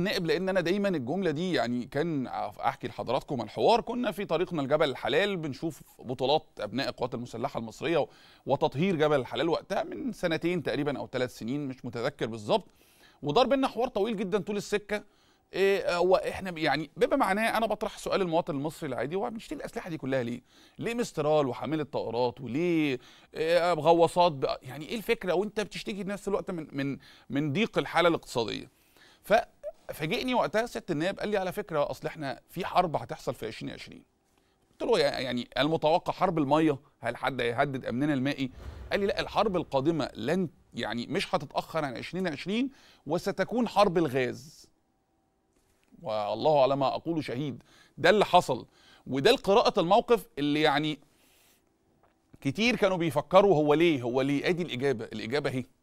نائب لان انا دايما الجمله دي يعني كان احكي لحضراتكم الحوار كنا في طريقنا لجبل الحلال بنشوف بطولات ابناء القوات المسلحه المصريه وتطهير جبل الحلال وقتها من سنتين تقريبا او ثلاث سنين مش متذكر بالظبط ودار بينا حوار طويل جدا طول السكه إيه آه، واحنا يعني بما معناه انا بطرح سؤال المواطن المصري العادي هو بنشتري الاسلحه دي كلها ليه؟ ليه مسترال وحامل الطائرات وليه إيه غواصات يعني ايه الفكره وانت بتشتكي في نفس الوقت من من من ضيق الحاله الاقتصاديه؟ ف فاجئني وقتها ست النائب قال لي على فكره اصل احنا في حرب هتحصل في 2020 قلت له يعني المتوقع حرب الميه هل حد هيهدد امننا المائي قال لي لا الحرب القادمه لن يعني مش هتتاخر عن 2020 وستكون حرب الغاز والله على ما اقول شهيد ده اللي حصل وده القراءة الموقف اللي يعني كتير كانوا بيفكروا هو ليه هو ليه ادي الاجابه الاجابه اهي